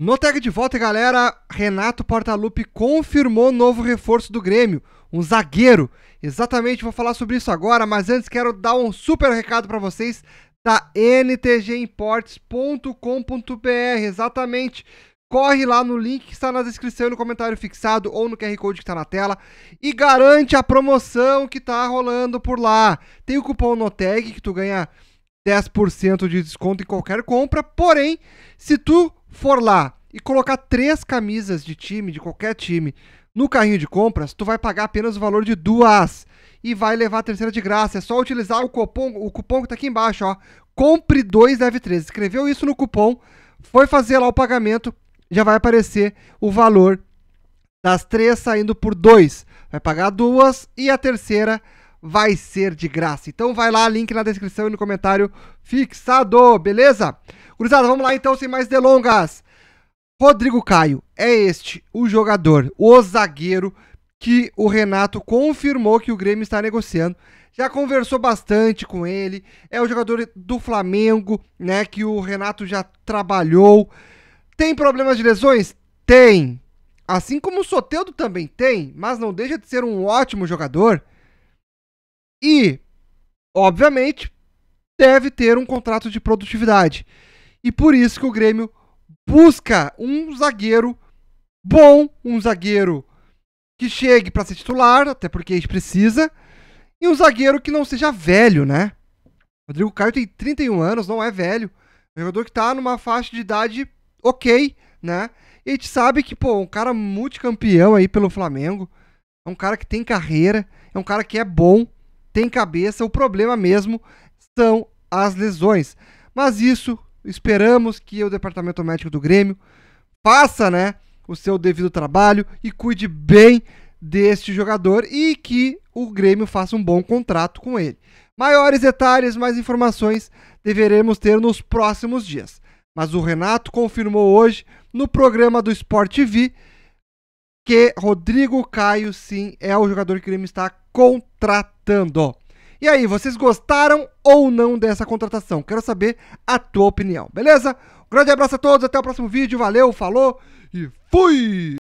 No tag de volta, galera, Renato Portaluppi confirmou novo reforço do Grêmio, um zagueiro. Exatamente, vou falar sobre isso agora, mas antes quero dar um super recado para vocês da ntgimports.com.br. Exatamente. Corre lá no link que está na descrição e no comentário fixado ou no QR Code que está na tela e garante a promoção que está rolando por lá. Tem o cupom NOTEG que tu ganha 10% de desconto em qualquer compra, porém, se tu for lá e colocar três camisas de time, de qualquer time, no carrinho de compras, tu vai pagar apenas o valor de duas e vai levar a terceira de graça. É só utilizar o cupom, o cupom que tá aqui embaixo, ó. Compre 2 leve 3. Escreveu isso no cupom, foi fazer lá o pagamento, já vai aparecer o valor das três saindo por dois. Vai pagar duas e a terceira vai ser de graça. Então vai lá, link na descrição e no comentário fixado, beleza? Gurizada, vamos lá então, sem mais delongas. Rodrigo Caio é este o jogador, o zagueiro que o Renato confirmou que o Grêmio está negociando. Já conversou bastante com ele. É o jogador do Flamengo, né? Que o Renato já trabalhou. Tem problemas de lesões? Tem. Assim como o Soteldo também tem, mas não deixa de ser um ótimo jogador. E, obviamente, deve ter um contrato de produtividade. E por isso que o Grêmio busca um zagueiro bom, um zagueiro que chegue para ser titular, até porque a gente precisa, e um zagueiro que não seja velho, né? Rodrigo Caio tem 31 anos, não é velho. É um jogador que tá numa faixa de idade ok, né? E a gente sabe que, pô, um cara multicampeão aí pelo Flamengo, é um cara que tem carreira, é um cara que é bom, tem cabeça, o problema mesmo são as lesões. Mas isso Esperamos que o departamento médico do Grêmio faça, né, o seu devido trabalho e cuide bem deste jogador e que o Grêmio faça um bom contrato com ele. Maiores detalhes, mais informações deveremos ter nos próximos dias. Mas o Renato confirmou hoje no programa do Sport TV que Rodrigo Caio sim é o jogador que o Grêmio está contratando. E aí, vocês gostaram ou não dessa contratação? Quero saber a tua opinião, beleza? Um grande abraço a todos, até o próximo vídeo, valeu, falou e fui!